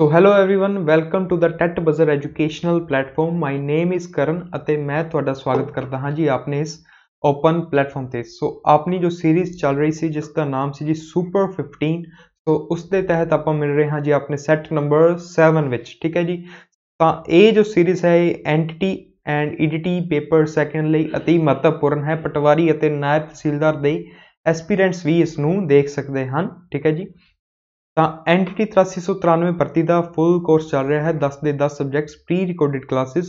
so hello everyone welcome to the TET buzzer educational platform my name is Karan ਅਤੇ ਮੈਂ ਤੁਹਾਡਾ ਸਵਾਗਤ ਕਰਦਾ ਹਾਂ ਜੀ ਆਪਨੇ ਇਸ ਓਪਨ ਪਲੇਟਫਾਰਮ ਤੇ ਸੋ ਆਪਣੀ ਜੋ ਸੀਰੀਜ਼ ਚੱਲ ਰਹੀ ਸੀ ਜਿਸ ਦਾ ਨਾਮ ਸੀ ਜੀ ਸੁਪਰ 15 ਸੋ ਉਸ ਦੇ ਤਹਿਤ ਆਪਾਂ ਮਿਲ ਰਹੇ ਹਾਂ ਜੀ ਆਪਣੇ ਸੈੱਟ ਨੰਬਰ 7 ਵਿੱਚ ਠੀਕ ਹੈ ਜੀ ਤਾਂ ਇਹ ਜੋ ਸੀਰੀਜ਼ ਹੈ ਇਹ NTT and ETT paper second ਲਈ ਅਤੀ ਮਹੱਤਵਪੂਰਨ ਹੈ ਪਟਵਾਰੀ ਅਤੇ ਨਾਇਬ ਤਹਿਸੀਲਦਾਰ ਦੇ ਐਸਪੀਰੈਂਟਸ ਵੀ ਇਸ ਨੂੰ ਦੇਖ ਸਕਦੇ ਹਨ ਠੀਕ ਹੈ ਜੀ ਤਾਂ ਐਂਟੀਟੀ 8393 ਪ੍ਰਤੀ ਦਾ ਫੁੱਲ ਕੋਰਸ ਚੱਲ ਰਿਹਾ ਹੈ 10 ਦੇ 10 subjects pre recorded classes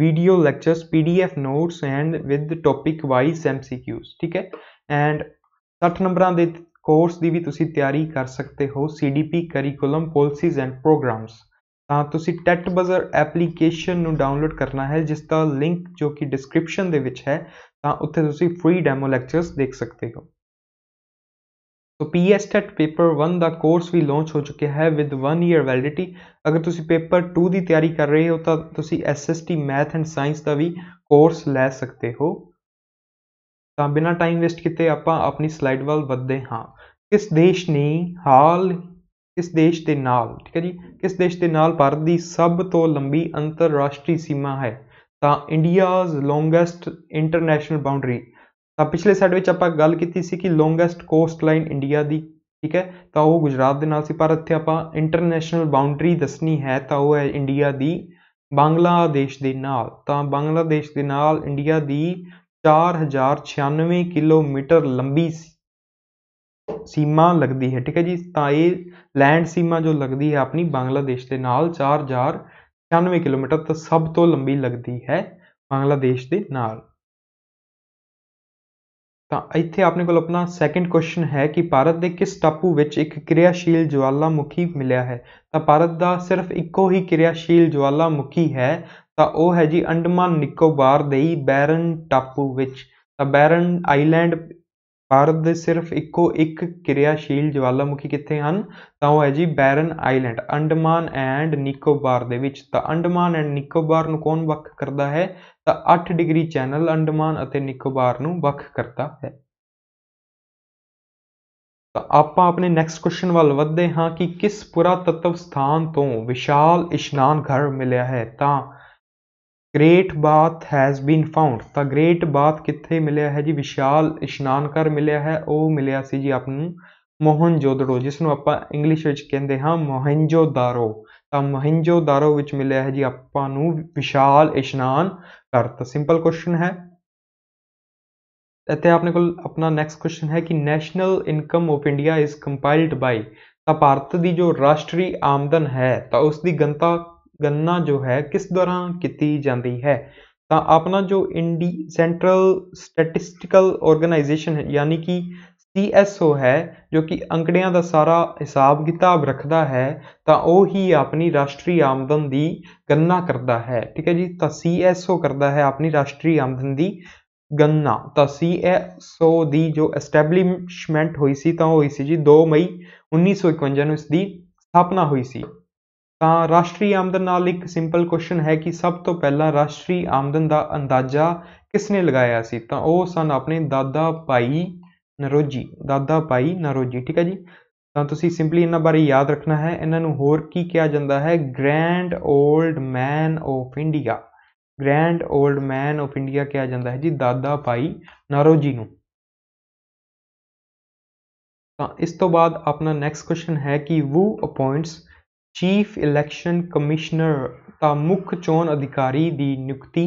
video lectures PDF notes and with topic wise MCQs ਠੀਕ ਹੈ ਐਂਡ 60 ਨੰਬਰਾਂ ਦੇ ਕੋਰਸ ਦੀ ਵੀ ਤੁਸੀਂ ਤਿਆਰੀ ਕਰ ਸਕਦੇ ਹੋ CDP curriculum policies and programs ਤਾਂ ਤੁਸੀਂ ਟੈਟ ਬਜ਼ਰ ਐਪਲੀਕੇਸ਼ਨ ਨੂੰ ਡਾਊਨਲੋਡ ਕਰਨਾ ਹੈ ਜਿਸ ਦਾ ਲਿੰਕ ਜੋ ਕਿ ਡਿਸਕ੍ਰਿਪਸ਼ਨ ਦੇ ਵਿੱਚ ਹੈ ਤਾਂ ਉੱਥੇ ਤੁਸੀਂ ਫ੍ਰੀ ਡੈਮੋ ਲੈਕਚਰਸ ਦੇਖ ਸਕਦੇ ਹੋ ਸੋ ਪੀਐਸਟੈਟ ਪੇਪਰ 1 ਦਾ ਕੋਰਸ ਵੀ ਲਾਂਚ ਹੋ ਚੁੱਕਿਆ ਹੈ ਵਿਦ 1 ਇਅਰ ਵੈਲਿਡਿਟੀ ਅਗਰ ਤੁਸੀਂ ਪੇਪਰ 2 ਦੀ ਤਿਆਰੀ ਕਰ ਰਹੇ ਹੋ ਤਾਂ ਤੁਸੀਂ ਐਸਐਸਟੀ ਮੈਥ ਐਂਡ ਸਾਇੰਸ ਦਾ ਵੀ ਕੋਰਸ ਲੈ ਸਕਦੇ ਹੋ ਤਾਂ ਬਿਨਾਂ ਟਾਈਮ ਵੇਸਟ ਕੀਤੇ ਆਪਾਂ ਆਪਣੀ ਸਲਾਈਡ ਵੱਲ ਵਧਦੇ ਹਾਂ ਕਿਸ ਦੇਸ਼ ਨੇ ਹਾਲ ਕਿਸ ਦੇਸ਼ ਦੇ ਨਾਲ ਠੀਕ ਹੈ ਜੀ ਕਿਸ ਦੇਸ਼ ਦੇ ਨਾਲ ਭਾਰਤ ਦੀ ਸਭ ਤੋਂ ਲੰਬੀ ਅੰਤਰਰਾਸ਼ਟਰੀ ਸੀਮਾ ਹੈ ਤਾਂ ਇੰਡੀਆਜ਼ ਲੌਂਗੈਸਟ ਇੰਟਰਨੈਸ਼ਨਲ ਬਾਉਂਡਰੀ ਤਾਂ ਪਿਛਲੇ ਸੈਟ ਵਿੱਚ ਆਪਾਂ ਗੱਲ ਕੀਤੀ ਸੀ ਕਿ ਲੌਂਗੈਸਟ ਕੋਸਟ ਲਾਈਨ ਇੰਡੀਆ ਦੀ ਠੀਕ ਹੈ ਤਾਂ ਉਹ ਗੁਜਰਾਤ ਦੇ ਨਾਲ ਸੀ ਪਰ ਇੱਥੇ ਆਪਾਂ ਇੰਟਰਨੈਸ਼ਨਲ ਬਾਉਂਡਰੀ ਦੱਸਣੀ ਹੈ ਤਾਂ ਉਹ ਹੈ ਇੰਡੀਆ ਦੀ ਬੰਗਲਾਦੇਸ਼ ਦੇ ਨਾਲ ਤਾਂ ਬੰਗਲਾਦੇਸ਼ ਦੇ ਨਾਲ ਇੰਡੀਆ ਦੀ 4096 ਕਿਲੋਮੀਟਰ ਲੰਬੀ ਸੀਮਾ ਲੱਗਦੀ ਹੈ ਠੀਕ ਹੈ ਜੀ ਤਾਂ ਇਹ ਲੈਂਡ ਸੀਮਾ ਜੋ ਲੱਗਦੀ ਹੈ ਆਪਣੀ ਬੰਗਲਾਦੇਸ਼ ਦੇ ਨਾਲ 4096 ਕਿਲੋਮੀਟਰ ਤਾਂ ਸਭ ਤੋਂ ਲੰਬੀ ਲੱਗਦੀ ਹੈ ਬੰਗਲਾਦੇਸ਼ ਦੇ ਨਾਲ ਤਾਂ ਇੱਥੇ ਆਪਣੇ ਕੋਲ ਆਪਣਾ ਸੈਕੰਡ ਕੁਐਸਚਨ ਹੈ ਕਿ ਭਾਰਤ ਦੇ ਕਿਸ ਟਾਪੂ ਵਿੱਚ ਇੱਕ ਕਿਰਿਆਸ਼ੀਲ ਜਵਾਲਾਮੁਖੀ ਮਿਲਿਆ ਹੈ ਤਾਂ ਭਾਰਤ ਦਾ ਸਿਰਫ ਇੱਕੋ ਹੀ ਕਿਰਿਆਸ਼ੀਲ ਜਵਾਲਾਮੁਖੀ ਹੈ ਤਾਂ ਉਹ ਹੈ ਜੀ ਅੰਡਮਾਨ ਨਿਕੋਬਾਰ ਦੇ ਬੈਰਨ ਟਾਪੂ ਵਿੱਚ ਤਾਂ ਬੈਰਨ ਆਈਲੈਂਡ ਭਾਰਤ ਦੇ ਸਿਰਫ ਇੱਕੋ ਇੱਕ ਕਿਰਿਆਸ਼ੀਲ ਜਵਾਲਾਮੁਖੀ ਕਿੱਥੇ ਹਨ ਤਾਂ ਉਹ ਹੈ ਜੀ barren island Andaman and Nicobar ਦੇ ਵਿੱਚ ਤਾਂ ਅੰਡਮਾਨ ਐਂਡ ਨਿਕੋਬਾਰ ਨੂੰ ਕੌਣ ਵੱਖ ਕਰਦਾ ਹੈ ਤਾਂ 8 ਡਿਗਰੀ ਚੈਨਲ ਅੰਡਮਾਨ ਅਤੇ ਨਿਕੋਬਾਰ ਨੂੰ ਵੱਖ ਕਰਦਾ ਹੈ ਤਾਂ ਆਪਾਂ ਆਪਣੇ ਨੈਕਸਟ ਕੁਐਸਚਨ ਵੱਲ ਵਧਦੇ ਹਾਂ ਕਿ ਕਿਸ ਪੁਰਾਤੱਤਵ ਸਥਾਨ ਤੋਂ ਵਿਸ਼ਾਲ ਇਸ਼ਨਾਨ ਘਰ ਮਿਲਿਆ ਹੈ ਤਾਂ great bath has been found ਤਾਂ ਗ੍ਰੇਟ ਬਾਥ ਕਿੱਥੇ ਮਿਲਿਆ ਹੈ ਜੀ ਵਿਸ਼ਾਲ ਇਸ਼ਨਾਨਘਰ ਮਿਲਿਆ ਹੈ ਉਹ ਮਿਲਿਆ ਸੀ ਜੀ ਆਪਨੂੰ ਨੂੰ ਮੋਹਨਜੋਦੜੋ ਜਿਸ ਨੂੰ ਆਪਾਂ ਇੰਗਲਿਸ਼ ਵਿੱਚ ਕਹਿੰਦੇ ਹਾਂ ਮੋਹਨਜੋਦਾਰੋ ਤਾਂ ਮੋਹਨਜੋਦਾਰੋ ਵਿੱਚ ਮਿਲਿਆ ਹੈ ਜੀ ਆਪਾਂ ਨੂੰ ਵਿਸ਼ਾਲ ਇਸ਼ਨਾਨ ਘਰ ਤਾਂ ਸਿੰਪਲ ਕੁਐਸਚਨ ਹੈ ਅਤੇ ਆਪਣੇ ਕੋਲ ਆਪਣਾ ਨੈਕਸਟ ਕੁਐਸਚਨ ਹੈ ਕਿ national income of India is compiled by ਤਾਂ ਭਾਰਤ ਦੀ ਜੋ ਰਾਸ਼ਟਰੀ ਆਮਦਨ ਹੈ ਤਾਂ ਉਸ ਦੀ ਗਣਤਾ ਗਣਨਾ ਜੋ ਹੈ ਕਿਸ ਦੌਰਾਨ ਕੀਤੀ ਜਾਂਦੀ ਹੈ ਤਾਂ ਆਪਣਾ ਜੋ ਇੰਡੀ ਸੈਂਟਰਲ ਸਟੈਟਿਸਟੀਕਲ ਆਰਗੇਨਾਈਜੇਸ਼ਨ ਯਾਨੀ ਕਿ CSO ਹੈ ਜੋ ਕਿ ਅੰਕੜਿਆਂ ਦਾ ਸਾਰਾ ਹਿਸਾਬ ਕਿਤਾਬ ਰੱਖਦਾ ਹੈ ਤਾਂ ਉਹ ਹੀ ਆਪਣੀ ਰਾਸ਼ਟਰੀ ਆਮਦਨ ਦੀ ਗਣਨਾ ਕਰਦਾ ਹੈ ਠੀਕ ਹੈ ਜੀ ਤਾਂ CSO ਕਰਦਾ ਹੈ ਆਪਣੀ ਰਾਸ਼ਟਰੀ ਆਮਦਨ ਦੀ ਗਣਨਾ ਤਾਂ CSO ਦੀ ਜੋ ਐਸਟੈਬਲਿਸ਼ਮੈਂਟ ਹੋਈ ਸੀ ਤਾਂ ਹੋਈ ਸੀ ਜੀ 2 ਮਈ 1951 ਨੂੰ ਇਸ ਦੀ ਸਥਾਪਨਾ ਹੋਈ ਸੀ ਤਾਂ ਰਾਸ਼ਟਰੀ ਆਮਦਨ ਨਾਲ ਇੱਕ ਸਿੰਪਲ ਕੁਐਸਚਨ ਹੈ ਕਿ ਸਭ ਤੋਂ ਪਹਿਲਾਂ ਰਾਸ਼ਟਰੀ ਆਮਦਨ ਦਾ ਅੰਦਾਜ਼ਾ ਕਿਸ ਨੇ ਲਗਾਇਆ ਸੀ ਤਾਂ ਉਹ ਸਨ ਆਪਣੇ ਦਾਦਾ ਭਾਈ ਨਰੋਜੀ ਦਾਦਾ ਭਾਈ ਨਰੋਜੀ ਠੀਕ ਹੈ ਜੀ ਤਾਂ ਤੁਸੀਂ ਸਿੰਪਲੀ ਇਹਨਾਂ ਬਾਰੇ ਯਾਦ ਰੱਖਣਾ ਹੈ ਇਹਨਾਂ ਨੂੰ ਹੋਰ ਕੀ ਕਿਹਾ ਜਾਂਦਾ ਹੈ grand old man of India grand old man of India ਕਿਹਾ ਜਾਂਦਾ ਹੈ ਜੀ ਦਾਦਾ ਭਾਈ ਨਰੋਜੀ ਨੂੰ ਤਾਂ ਇਸ ਤੋਂ ਬਾਅਦ ਆਪਣਾ ਨੈਕਸਟ ਕੁਐਸਚਨ ਹੈ ਕਿ who appoints chief election commissioner ਦਾ ਮੁੱਖ ਚੋਣ ਅਧਿਕਾਰੀ ਦੀ ਨਿਯੁਕਤੀ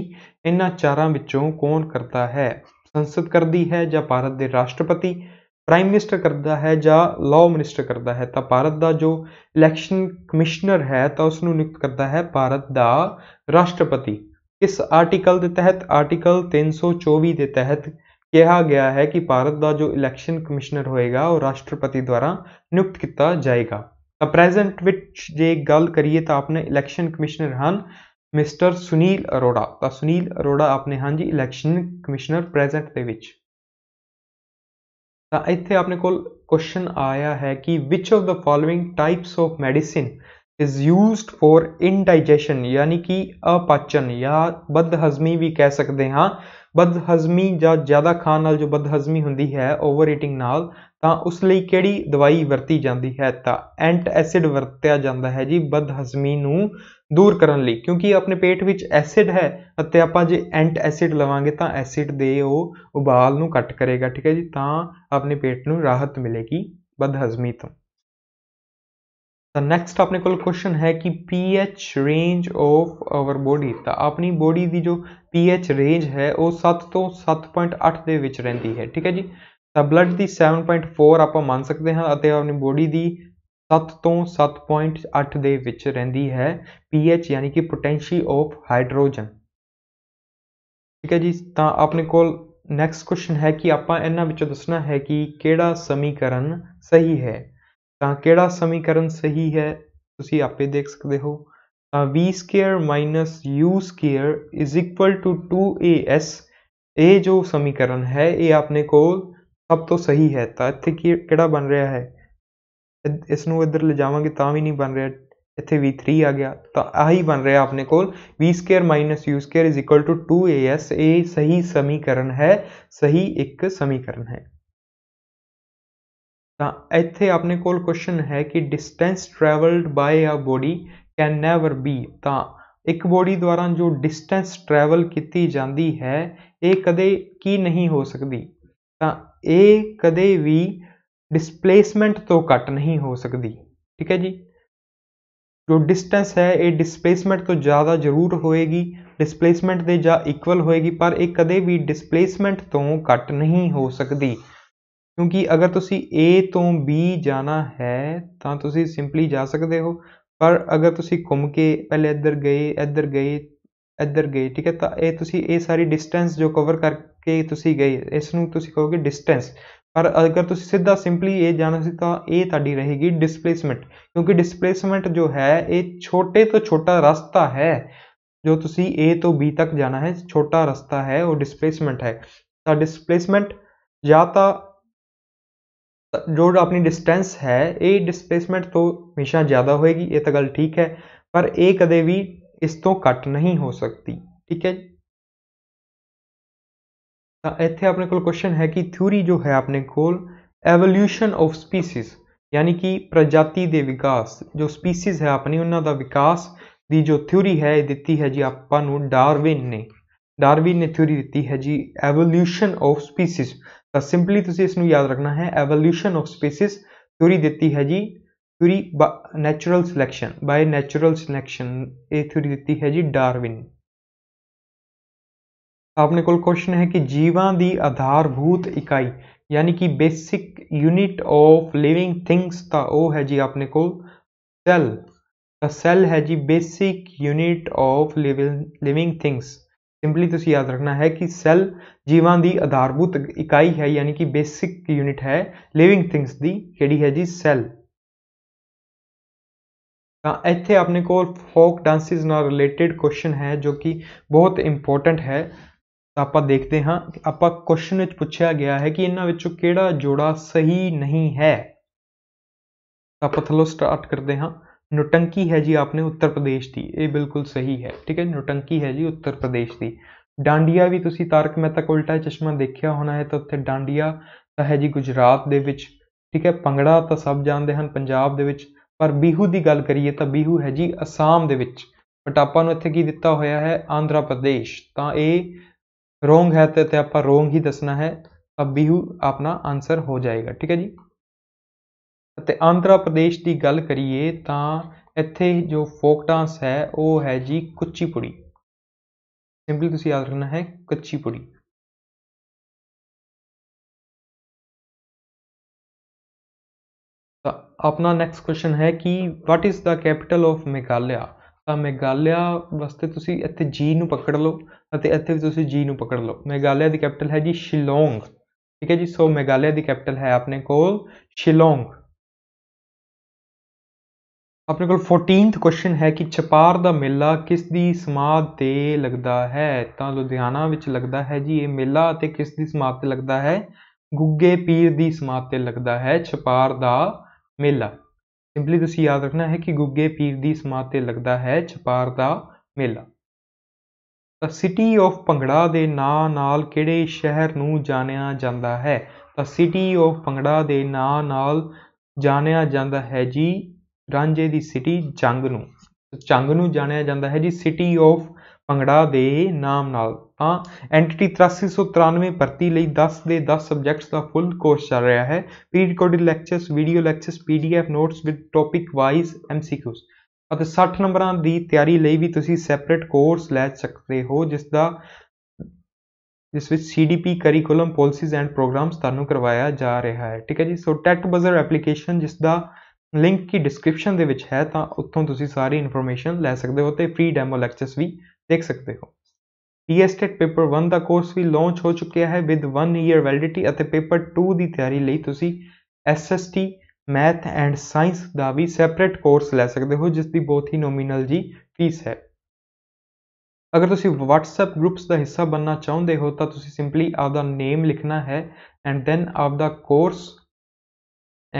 ਇਹਨਾਂ ਚਾਰਾਂ ਵਿੱਚੋਂ ਕੌਣ ਕਰਦਾ ਹੈ ਸੰਸਦ ਕਰਦੀ ਹੈ ਜਾਂ ਭਾਰਤ ਦੇ ਰਾਸ਼ਟਰਪਤੀ ਪ੍ਰਾਈਮ ਮਿਨਿਸਟਰ ਕਰਦਾ ਹੈ ਜਾਂ ਲਾਅ ਮਿਨਿਸਟਰ ਕਰਦਾ ਹੈ ਤਾਂ ਭਾਰਤ ਦਾ ਜੋ ਇਲੈਕਸ਼ਨ ਕਮਿਸ਼ਨਰ ਹੈ ਤਾਂ ਉਸ ਨੂੰ ਨਿਯੁਕਤ ਕਰਦਾ ਹੈ ਭਾਰਤ ਦਾ ਰਾਸ਼ਟਰਪਤੀ ਇਸ ਆਰਟੀਕਲ ਦੇ ਤਹਿਤ ਆਰਟੀਕਲ 324 ਦੇ ਤਹਿਤ ਕਿਹਾ ਗਿਆ ਹੈ ਕਿ ਭਾਰਤ ਦਾ ਜੋ ਇਲੈਕਸ਼ਨ ਕਮਿਸ਼ਨਰ ਹੋਏਗਾ ਉਹ ਰਾਸ਼ਟਰਪਤੀ ਦੁਆਰਾ ਨਿਯੁਕਤ ਕੀਤਾ ਜਾਏਗਾ ਪ੍ਰੈਜ਼ੈਂਟ ਵਿੱਚ ਜੇ ਗੱਲ ਕਰੀਏ ਤਾਂ ਆਪਣੇ ਇਲੈਕਸ਼ਨ ਕਮਿਸ਼ਨਰ ਹਨ ਮਿਸਟਰ ਸੁਨੀਲ ਅਰੋੜਾ ਤਾਂ ਸੁਨੀਲ ਅਰੋੜਾ ਆਪਣੇ ਹਾਂਜੀ ਜੀ ਇਲੈਕਸ਼ਨ ਕਮਿਸ਼ਨਰ ਪ੍ਰੈਜ਼ੈਂਟ ਦੇ ਵਿੱਚ ਤਾਂ ਇੱਥੇ ਆਪਣੇ ਕੋਲ ਕੁਐਸਚਨ ਆਇਆ ਹੈ ਕਿ which of the following types of medicine is used for indigestion ਯਾਨੀ ਕਿ ਅਪਾਚਨ ਜਾਂ ਬਦਹਜ਼ਮੀ ਵੀ ਕਹਿ ਸਕਦੇ ਹਾਂ ਬਦਹਜ਼ਮੀ ਜਾਂ ਜ਼ਿਆਦਾ ਖਾਣ ਨਾਲ ਜੋ ਬਦਹਜ਼ਮੀ ਹੁੰਦੀ ਹੈ ਓਵਰ ਈਟਿੰਗ ਨਾਲ ਤਾਂ ਉਸ ਲਈ ਕਿਹੜੀ ਦਵਾਈ ਵਰਤੀ ਜਾਂਦੀ ਹੈ ਤਾਂ ਐਂਟ ਐਸਿਡ ਵਰਤਿਆ ਜਾਂਦਾ ਹੈ ਜੀ ਬਦਹਜ਼ਮੀ ਨੂੰ ਦੂਰ ਕਰਨ ਲਈ ਕਿਉਂਕਿ ਆਪਣੇ ਪੇਟ ਵਿੱਚ ਐਸਿਡ ਹੈ ਅਤੇ ਆਪਾਂ ਜੇ ਐਂਟ ਐਸਿਡ ਲਵਾਂਗੇ ਤਾਂ ਐਸਿਡ ਦੇ ਉਹ ਉਬਾਲ ਨੂੰ ਕੱਟ ਕਰੇਗਾ ਠੀਕ ਹੈ ਜੀ ਤਾਂ ਆਪਣੇ ਪੇਟ ਨੂੰ ਰਾਹਤ ਮਿਲੇਗੀ ਬਦਹਜ਼ਮੀ ਤੋਂ ਨੈਕਸਟ ਆਪਣੇ ਕੋਲ ਕੁਐਸਚਨ ਹੈ ਕਿ pH range of our body ਤਾਂ ਆਪਣੀ ਬੋਡੀ ਦੀ ਜੋ ਪੀਐਚ ਰੇਂਜ ਹੈ ਉਹ 7 ਤੋਂ 7.8 ਦੇ ਵਿੱਚ ਰਹਿੰਦੀ ਹੈ ਠੀਕ ਹੈ ਜੀ ਤਾਂ ਬਲੱਡ ਦੀ 7.4 ਆਪਾਂ ਮੰਨ ਸਕਦੇ ਹਾਂ ਅਤੇ ਆਪਣੀ ਬੋਡੀ ਦੀ 7 ਤੋਂ 7.8 ਦੇ ਵਿੱਚ ਰਹਿੰਦੀ ਹੈ ਪੀਐਚ ਯਾਨੀ ਕਿ ਪੋਟੈਂਸ਼ੀ ਆਫ ਹਾਈਡਰੋਜਨ ਠੀਕ ਹੈ ਜੀ ਤਾਂ ਆਪਣੇ ਕੋਲ ਨੈਕਸਟ ਕੁਐਸਚਨ ਹੈ ਕਿ ਆਪਾਂ ਇਹਨਾਂ ਵਿੱਚੋਂ ਦੱਸਣਾ ਹੈ ਕਿ ਕਿਹੜਾ ਸਮੀਕਰਨ ਸਹੀ ਹੈ ਤਾਂ ਕਿਹੜਾ ਸਮੀਕਰਨ ਸਹੀ ਹੈ ਤੁਸੀਂ ਆਪੇ ਦੇਖ ਸਕਦੇ ਹੋ ਤਾਂ v2 u2 2as ਇਹ ਜੋ ਸਮੀਕਰਨ ਹੈ ਇਹ ਆਪਣੇ ਕੋਲ ਸਭ ਤੋਂ ਸਹੀ ਹੈ ਤਾਂ ਇੱਥੇ ਕਿਹੜਾ ਬਣ ਰਿਹਾ ਹੈ ਇਸ ਨੂੰ ਇੱਧਰ ਲਿਜਾਵਾਂਗੇ ਤਾਂ ਵੀ ਨਹੀਂ ਬਣ ਰਿਹਾ ਇੱਥੇ v3 ਆ ਗਿਆ ਤਾਂ ਆਹੀ ਬਣ ਰਿਹਾ ਆਪਣੇ ਕੋਲ v2 u2 2as ਇਹ ਸਹੀ ਸਮੀਕਰਨ ਹੈ ਸਹੀ ਇੱਕ ਸਮੀਕਰਨ ਹੈ ਤਾਂ ਇੱਥੇ ਆਪਣੇ ਕੋਲ ਕੁਐਸਚਨ ਹੈ ਕਿ ਡਿਸਟੈਂਸ ਟਰੈਵਲਡ ਬਾਈ ਆ ਬੋਡੀ ਕੈਨ ਨੈਵਰ ਬੀ ਤਾਂ ਇੱਕ ਬੋਡੀ ਦੁਆਰਾ ਜੋ ਡਿਸਟੈਂਸ ਟਰੈਵਲ ਕੀਤੀ ਜਾਂਦੀ ਹੈ ਇਹ ਕਦੇ ਕੀ ਨਹੀਂ ਹੋ ਸਕਦੀ ਤਾਂ ਇਹ ਕਦੇ ਵੀ ਡਿਸਪਲੇਸਮੈਂਟ ਤੋਂ ਘੱਟ ਨਹੀਂ ਹੋ ਸਕਦੀ ਠੀਕ ਹੈ ਜੀ ਜੋ ਡਿਸਟੈਂਸ ਹੈ ਇਹ ਡਿਸਪਲੇਸਮੈਂਟ ਤੋਂ ਜ਼ਿਆਦਾ ਜ਼ਰੂਰ ਹੋਏਗੀ ਡਿਸਪਲੇਸਮੈਂਟ ਦੇ ਜਾਂ ਇਕੁਅਲ ਹੋਏਗੀ ਪਰ ਇਹ ਕਦੇ ਵੀ ਡਿਸਪਲੇਸਮੈਂਟ ਤੋਂ ਘੱਟ ਨਹੀਂ ਹੋ ਸਕਦੀ ਕਿਉਂਕਿ ਅਗਰ ਤੁਸੀਂ A ਤੋਂ B ਜਾਣਾ ਹੈ ਤਾਂ ਤੁਸੀਂ ਸਿੰਪਲੀ ਜਾ ਸਕਦੇ ਹੋ ਪਰ ਅਗਰ ਤੁਸੀਂ ਘੁੰਮ ਕੇ ਪਹਿਲੇ ਇੱਧਰ ਗਏ ਇੱਧਰ ਗਏ ਇੱਧਰ ਗਏ ਠੀਕ ਹੈ ਤਾਂ ਇਹ ਤੁਸੀਂ ਇਹ ਸਾਰੀ ਡਿਸਟੈਂਸ ਜੋ ਕਵਰ ਕਰਕੇ ਤੁਸੀਂ ਗਏ ਇਸ ਨੂੰ ਤੁਸੀਂ ਕਹੋਗੇ ਡਿਸਟੈਂਸ ਪਰ ਅਗਰ ਤੁਸੀਂ ਸਿੱਧਾ ਸਿੰਪਲੀ ਇਹ ਜਾਣਾ ਸੀ ਤਾਂ ਇਹ ਤੁਹਾਡੀ ਰਹੇਗੀ ਡਿਸਪਲੇਸਮੈਂਟ ਕਿਉਂਕਿ ਡਿਸਪਲੇਸਮੈਂਟ ਜੋ ਹੈ ਇਹ ਛੋਟੇ ਤੋਂ ਛੋਟਾ ਰਸਤਾ ਹੈ ਜੋ ਤੁਸੀਂ A ਤੋਂ B ਤੱਕ ਜਾਣਾ ਹੈ ਛੋਟਾ ਰਸਤਾ ਹੈ ਉਹ ਡਿਸਪਲੇਸਮੈਂਟ ਹੈ ਤਾਂ ਡਿਸਪਲੇਸਮੈਂਟ ਜਾਂ ਤਾਂ ਜੋ ਆਪਣੀ ਡਿਸਟੈਂਸ ਹੈ ਇਹ ਡਿਸਪਲੇਸਮੈਂਟ ਤੋਂ ਹਮੇਸ਼ਾ ਜ਼ਿਆਦਾ ਹੋਏਗੀ ਇਹ ਤਾਂ ਗੱਲ ਠੀਕ ਹੈ ਪਰ ਇਹ ਕਦੇ ਵੀ ਇਸ ਤੋਂ ਘੱਟ ਨਹੀਂ ਹੋ ਸਕਦੀ ਠੀਕ ਹੈ ਤਾਂ ਇੱਥੇ ਆਪਣੇ ਕੋਲ ਕੁਐਸਚਨ ਹੈ ਕਿ ਥਿਊਰੀ ਜੋ ਹੈ ਆਪਣੇ ਕੋਲ ਐਵੋਲੂਸ਼ਨ ਆਫ ਸਪੀਸੀਜ਼ ਯਾਨੀ ਕਿ ਪ੍ਰਜਾਤੀ ਦੇ ਵਿਕਾਸ ਜੋ ਸਪੀਸੀਜ਼ ਹੈ ਆਪਣੀ ਉਹਨਾਂ ਦਾ ਵਿਕਾਸ ਦੀ ਜੋ ਥਿਊਰੀ ਹੈ ਇਹ ਦਿੱਤੀ ਹੈ ਜੀ ਆਪਾਂ ਨੂੰ ਡਾਰਵਿਨ ਨੇ ਡਾਰਵਿਨ ਨੇ ਥਿਊਰੀ ਦਿੱਤੀ ਹੈ ਜੀ ਐਵੋਲੂਸ਼ਨ ਆਫ ਸਪੀਸੀਜ਼ ਤਾਂ ਸਿੰਪਲੀ ਤੁਸੀਂ ਇਸ ਨੂੰ ਯਾਦ ਰੱਖਣਾ ਹੈ ਐਵੋਲੂਸ਼ਨ ਆਫ ਸਪੀਸੀਜ਼ ਥਿਊਰੀ ਦਿੱਤੀ ਹੈ ਜੀ theory natural selection by natural selection ਇਹ ਥਿਊਰੀ ਦਿੱਤੀ ਹੈ ਜੀ ਡਾਰਵਿਨ ਆਪਣੇ ਕੋਲ ਕੁਐਸਚਨ ਹੈ ਕਿ ਜੀਵਾਂ ਦੀ ਆਧਾਰਭੂਤ ਇਕਾਈ ਯਾਨੀ ਕਿ basic unit of living things ਤਾਂ ਉਹ ਹੈ ਜੀ ਆਪਣੇ ਕੋਲ ਸੈਲ ਤਾਂ ਸੈਲ ਹੈ ਜੀ basic unit of living things simply ਤੁਸੀਂ ਯਾਦ ਰੱਖਣਾ ਹੈ ਕਿ ਸੈੱਲ ਜੀਵਾਂ ਦੀ ਆਧਾਰਭੂਤ ਇਕਾਈ ਹੈ ਯਾਨੀ ਕਿ ਬੇਸਿਕ ਯੂਨਿਟ ਹੈ ਲਿਵਿੰਗ ਥਿੰਗਸ ਦੀ ਕਿਹੜੀ ਹੈ ਜੀ ਸੈੱਲ ਤਾਂ ਇੱਥੇ ਆਪਣੇ ਕੋਲ ਫੋਕ ਡਾਂਸਿਸ ਨਾਲ ਰਿਲੇਟਡ ਕੁਐਸਚਨ ਹੈ ਜੋ ਕਿ ਬਹੁਤ ਇੰਪੋਰਟੈਂਟ ਹੈ ਤਾਂ ਆਪਾਂ ਦੇਖਦੇ ਹਾਂ ਕਿ ਆਪਾਂ ਕੁਐਸਚਨ ਵਿੱਚ ਪੁੱਛਿਆ ਗਿਆ ਹੈ ਕਿ ਇਹਨਾਂ ਵਿੱਚੋਂ ਕਿਹੜਾ ਜੋੜਾ ਸਹੀ ਨਹੀਂ ਹੈ ਤਾਂ ਆਪਾਂ ਸਟਾਰਟ ਕਰਦੇ ਹਾਂ ਨੁਟੰਕੀ ਹੈ ਜੀ ਆਪਨੇ ਉੱਤਰ ਪ੍ਰਦੇਸ਼ ਦੀ ਇਹ ਬਿਲਕੁਲ ਸਹੀ ਹੈ ਠੀਕ ਹੈ ਨੁਟੰਕੀ ਹੈ ਜੀ ਉੱਤਰ ਪ੍ਰਦੇਸ਼ ਦੀ ਡਾਂਡੀਆ ਵੀ ਤੁਸੀਂ ਤਾਰਕ ਮਹਿਤਾ ਕਾ ਉਲਟਾ ਚਸ਼ਮਾ ਦੇਖਿਆ ਹੋਣਾ ਹੈ ਤਾਂ ਉੱਥੇ ਡਾਂਡੀਆ ਤਾਂ ਹੈ ਜੀ ਗੁਜਰਾਤ ਦੇ ਵਿੱਚ ਠੀਕ ਹੈ ਪੰਗੜਾ ਤਾਂ ਸਭ ਜਾਣਦੇ ਹਨ ਪੰਜਾਬ ਦੇ ਵਿੱਚ ਪਰ ਬੀਹੂ ਦੀ ਗੱਲ ਕਰੀਏ ਤਾਂ ਬੀਹੂ ਹੈ ਜੀ ਅਸਾਮ ਦੇ ਵਿੱਚ ਬਟ ਆਪਾਂ ਨੂੰ ਇੱਥੇ ਕੀ ਦਿੱਤਾ ਹੋਇਆ ਹੈ ਆਂਧਰਾ ਪ੍ਰਦੇਸ਼ ਤਾਂ ਇਹ ਰੋਂਗ ਹੈ ਤੇ ਆਪਾਂ ਰੋਂਗ ਹੀ ਦੱਸਣਾ ਹੈ ਤਾਂ ਬੀਹੂ ਆਪਣਾ ਆਨਸਰ ਹੋ ਜਾਏਗਾ ਠੀਕ ਹੈ ਜੀ ਅਤੇ ਆਂਧਰਾ ਪ੍ਰਦੇਸ਼ ਦੀ ਗੱਲ ਕਰੀਏ ਤਾਂ ਇੱਥੇ ਜੋ ਫੋਕ ਡਾਂਸ ਹੈ ਉਹ ਹੈ ਜੀ ਕੁਚੀਪੁੜੀ ਸਿੰਪਲੀ ਤੁਸੀਂ ਯਾਦ ਰੱਖਣਾ ਹੈ ਕੁਚੀਪੁੜੀ ਤਾਂ ਆਪਣਾ ਨੈਕਸਟ ਕੁਐਸਚਨ ਹੈ ਕਿ what is the capital of Meghalaya ਤਾਂ ਮੇਘਾਲਿਆ ਵਾਸਤੇ ਤੁਸੀਂ ਇੱਥੇ ਜੀ ਨੂੰ ਪਕੜ ਲਓ ਅਤੇ ਇੱਥੇ ਵੀ ਤੁਸੀਂ ਜੀ ਨੂੰ ਪਕੜ ਲਓ ਮੇਘਾਲਿਆ ਦੀ ਕੈਪੀਟਲ ਹੈ ਜੀ ਸ਼ਿਲੋਂਗ ਠੀਕ ਹੈ ਜੀ ਸੋ ਮੇਘਾਲਿਆ ਦੀ ਕੈਪੀਟਲ ਹੈ ਆਪਣੇ ਕੋਲ ਸ਼ਿਲੋਂਗ ਆਪਣੇ ਕੋਲ 14th ਕੁਐਸਚਨ ਹੈ ਕਿ ਛਪਾਰ ਦਾ ਮੇਲਾ ਕਿਸ ਦੀ ਸਮਾਧ ਤੇ ਲੱਗਦਾ ਹੈ ਤਾਂ ਲੁਧਿਆਣਾ ਵਿੱਚ ਲੱਗਦਾ ਹੈ ਜੀ ਇਹ ਮੇਲਾ ਤੇ ਕਿਸ ਦੀ ਸਮਾਧ ਤੇ ਲੱਗਦਾ ਹੈ ਗੁੱਗੇ ਪੀਰ ਦੀ ਸਮਾਧ ਤੇ ਲੱਗਦਾ ਹੈ ਛਪਾਰ ਦਾ ਮੇਲਾ ਸਿੰਪਲੀ ਤੁਸੀਂ ਯਾਦ ਰੱਖਣਾ ਹੈ ਕਿ ਗੁੱਗੇ ਪੀਰ ਦੀ ਸਮਾਧ ਤੇ ਲੱਗਦਾ ਹੈ ਛਪਾਰ ਦਾ ਮੇਲਾ ਤਾਂ ਸਿਟੀ ਆਫ ਭੰਗੜਾ ਦੇ ਨਾਂ ਨਾਲ ਕਿਹੜੇ ਸ਼ਹਿਰ ਨੂੰ ਜਾਣਿਆ ਜਾਂਦਾ ਹੈ ਤਾਂ ਸਿਟੀ ਆਫ ਭੰਗੜਾ ਦੇ ਨਾਂ ਨਾਲ ਜਾਣਿਆ ਜਾਂਦਾ ਹੈ ਜੀ ਰਾਂਝੇ ਦੀ ਸਿਟੀ ਜੰਗ ਨੂੰ ਚੰਗ ਨੂੰ ਜਾਣਿਆ ਜਾਂਦਾ ਹੈ ਜੀ ਸਿਟੀ ਆਫ ਭੰਗੜਾ ਦੇ ਨਾਮ ਨਾਲ ਤਾਂ ਐਂਟੀਟੀ 8393 ਭਰਤੀ ਲਈ 10 ਦੇ 10 ਸਬਜੈਕਟਸ ਦਾ ਫੁੱਲ ਕੋਰਸ ਚੱਲ ਰਿਹਾ ਹੈ pre recorded lectures video lectures PDF notes with topic wise MCQs ਅਤੇ 60 ਨੰਬਰਾਂ ਦੀ ਤਿਆਰੀ ਲਈ ਵੀ ਤੁਸੀਂ ਸੈਪਰੇਟ ਕੋਰਸ ਲੈ ਸਕਦੇ ਹੋ ਜਿਸ ਦਾ ਜਿਸ ਵਿੱਚ CDP curriculum policies and programs ਤੁਹਾਨੂੰ ਕਰਵਾਇਆ ਜਾ ਰਿਹਾ ਹੈ ਠੀਕ ਹੈ ਜੀ ਸੋ ਟੈਟ ਬਜ਼ਰ ਐਪਲੀਕੇਸ਼ਨ ਜਿਸ ਦਾ ਲਿੰਕ ਕੀ ਡਿਸਕ੍ਰਿਪਸ਼ਨ ਦੇ ਵਿੱਚ ਹੈ ਤਾਂ ਉੱਥੋਂ ਤੁਸੀਂ ਸਾਰੀ ਇਨਫੋਰਮੇਸ਼ਨ ਲੈ ਸਕਦੇ ਹੋ ਤੇ ਫ੍ਰੀ ਡੈਮੋ ਲੈਕਚਰਸ ਵੀ ਦੇਖ ਸਕਦੇ ਹੋ ਈਐਸਟੇਟ ਪੇਪਰ 1 ਦਾ ਕੋਰਸ ਵੀ ਲਾਂਚ ਹੋ ਚੁੱਕਿਆ ਹੈ ਵਿਦ 1 ਈਅਰ ਵੈਲਿਡਿਟੀ ਅਤੇ ਪੇਪਰ 2 ਦੀ ਤਿਆਰੀ ਲਈ ਤੁਸੀਂ ਐਸਐਸਟੀ ਮੈਥ ਐਂਡ ਸਾਇੰਸ ਦਾ ਵੀ ਸੈਪਰੇਟ ਕੋਰਸ ਲੈ ਸਕਦੇ ਹੋ ਜਿਸ ਦੀ ਬਹੁਤ ਹੀ ਨੋਮੀਨਲ ਜੀ ਫੀਸ ਹੈ ਅਗਰ ਤੁਸੀਂ WhatsApp ਗਰੁੱਪਸ ਦਾ ਹਿੱਸਾ ਬੰਨਣਾ ਚਾਹੁੰਦੇ ਹੋ ਤਾਂ ਤੁਸੀਂ ਸਿੰਪਲੀ ਆਪਦਾ ਨੇਮ ਲਿਖਣਾ ਹੈ ਐਂਡ ਦੈਨ ਆਪਦਾ ਕੋਰਸ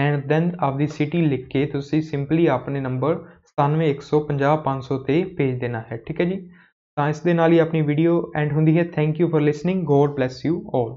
ਐਂਡ ਦੈਨ ਆਪਦੀ ਸਿਟੀ ਲਿਖ ਕੇ ਤੁਸੀਂ ਸਿੰਪਲੀ ਆਪਣੇ ਨੰਬਰ 97150500 ਤੇ ਭੇਜ ਦੇਣਾ ਹੈ ਠੀਕ ਹੈ ਜੀ ਤਾਂ ਇਸ ਦੇ ਨਾਲ ਹੀ ਆਪਣੀ ਵੀਡੀਓ ਐਂਡ ਹੁੰਦੀ ਹੈ thank you for listening god bless you all